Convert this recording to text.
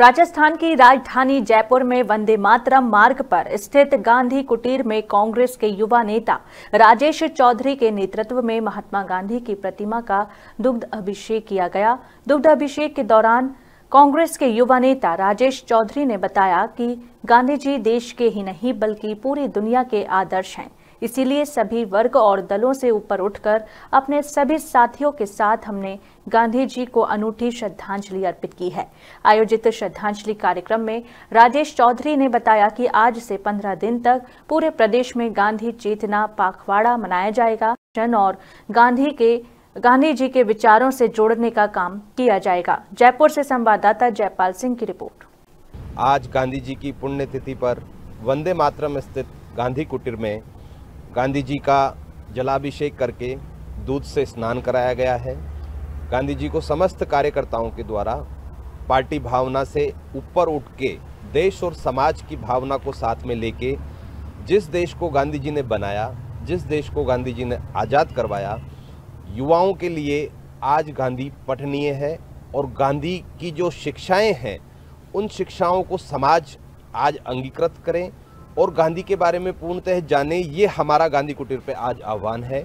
राजस्थान की राजधानी जयपुर में वंदे मातरम मार्ग पर स्थित गांधी कुटीर में कांग्रेस के युवा नेता राजेश चौधरी के नेतृत्व में महात्मा गांधी की प्रतिमा का दुग्ध अभिषेक किया गया दुग्ध अभिषेक के दौरान कांग्रेस के युवा नेता राजेश चौधरी ने बताया कि गांधी जी देश के ही नहीं बल्कि पूरी दुनिया के आदर्श हैं इसीलिए सभी वर्ग और दलों से ऊपर उठकर अपने सभी साथियों के साथ हमने गांधी जी को अनूठी श्रद्धांजलि अर्पित की है आयोजित श्रद्धांजलि कार्यक्रम में राजेश चौधरी ने बताया कि आज से 15 दिन तक पूरे प्रदेश में गांधी चेतना पाखवाड़ा मनाया जाएगा और गांधी के गांधी जी के विचारों से जोड़ने का काम किया जाएगा जयपुर से संवाददाता जयपाल सिंह की रिपोर्ट आज गांधी जी की पुण्यतिथि पर वंदे मातरम स्थित गांधी कुटीर में गांधी जी का जलाभिषेक करके दूध से स्नान कराया गया है गांधी जी को समस्त कार्यकर्ताओं के द्वारा पार्टी भावना से ऊपर उठ के देश और समाज की भावना को साथ में लेके जिस देश को गांधी जी ने बनाया जिस देश को गांधी जी ने आज़ाद करवाया युवाओं के लिए आज गांधी पठनीय है और गांधी की जो शिक्षाएं हैं उन शिक्षाओं को समाज आज अंगीकृत करें और गांधी के बारे में पूर्णतः जाने ये हमारा गांधी कुटीर पे आज आह्वान है